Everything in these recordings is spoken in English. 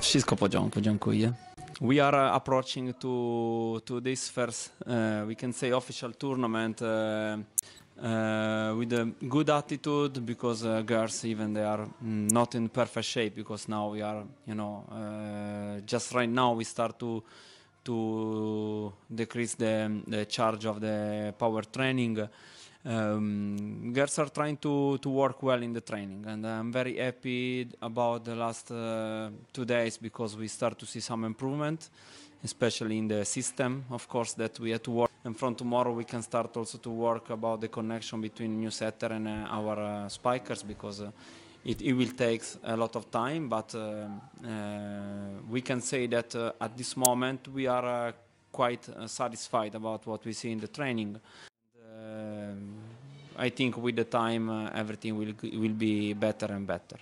Wszystko dziękuję. We are uh, approaching to to this first, uh, we can say, official tournament uh, uh, with a good attitude because uh, girls, even they are mm, not in perfect shape because now we are, you know, uh, just right now we start to to decrease the, the charge of the power training. Um, girls are trying to, to work well in the training, and I'm very happy about the last uh, two days because we start to see some improvement, especially in the system, of course, that we had to work. And from tomorrow, we can start also to work about the connection between new setter and uh, our uh, spikers because uh, it, it, will take a lot of time, but uh, uh, we can say that at this moment we are quite satisfied about what we see in the training. I think with the time uh, everything will will be better and better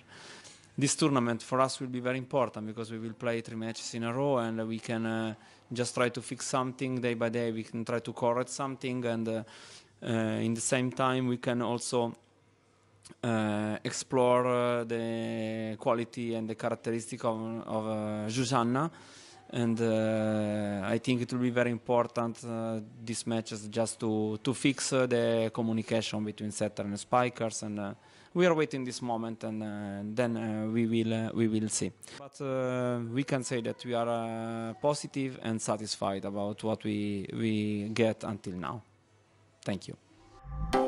this tournament for us will be very important because we will play three matches in a row and we can uh, just try to fix something day by day. We can try to correct something, and uh, uh, in the same time, we can also uh, explore uh, the quality and the characteristic of, of Susanna and uh, I think it will be very important uh, these matches just to to fix uh, the communication between setter and spikers, and uh, we are waiting this moment, and uh, then uh, we will uh, we will see. But we can say that we are positive and satisfied about what we we get until now. Thank you.